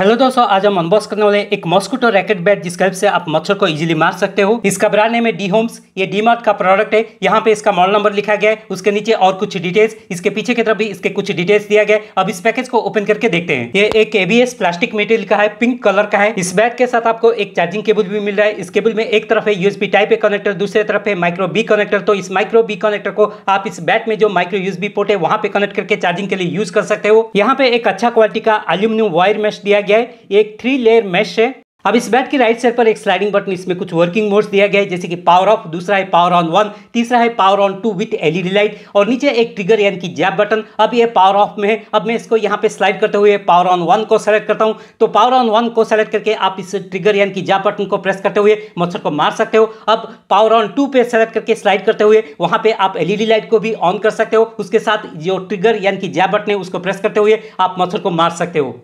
hello दोस्तों आज हम अनबॉक्स करने वाले एक मॉस्कुटो रैकेट बैट जिसके हेल्प से आप मच्छर को इजीली मार सकते हो इसका ब्रांड नेम है डी होम्स ये डी मार्ट का प्रोडक्ट है यहाँ पे इसका मॉडल नंबर लिखा गया है उसके नीचे और कुछ डिटेल्स इसके पीछे की तरफ भी इसके कुछ डिटेल्स दिया गया अब इस पैकेज को ओपन करके देखते हैं ये एक एबीएस प्लास्टिक मेटेरियल का है पिंक कलर का है इस बैट के साथ आपको एक चार्जिंग केबल भी मिल रहा है इस केबल में एक तरफ है यूएसबी टाइप ए कनेक्टर दूसरे तरफ है माइक्रो बी कनेक्टर तो इस माइक्रो बी कनेक्टर को आप इस बैट में जो माइक्रो यूएसबी पोर्ट है वहाँ पे कनेक्ट करके चार्जिंग के लिए यूज कर सकते हो यहाँ पे एक अच्छा क्वालिटी का एल्यूमिनियम वायर मैश दिया गया गया है ये एक थ्री लेयर मैश है अब इस बैट के राइट साइड पर एक स्लाइडिंग बटन इसमें कुछ वर्किंग मोड्स दिया गया है जैसे कि पावर ऑफ दूसरा है पावर ऑन वन तीसरा है power on two with LED light और नीचे एक ट्रिगर यानी कि जैप बटन अब ये पावर ऑफ में है अब मैं इसको यहाँ पे स्लाइड करते हुए पावर ऑन वन को सेलेक्ट करता हूँ तो पावर ऑन वन को सेलेक्ट करके आप इस ट्रिगर यानी कि जैप बटन को प्रेस करते हुए मच्छर को मार सकते हो अब पावर ऑन टू पे सेलेक्ट करके स्लाइड करते हुए वहाँ पे आप एल लाइट को भी ऑन कर सकते हो उसके साथ जो ट्रिगर यानी कि जैप बटन है उसको प्रेस करते हुए आप मच्छर को मार सकते हो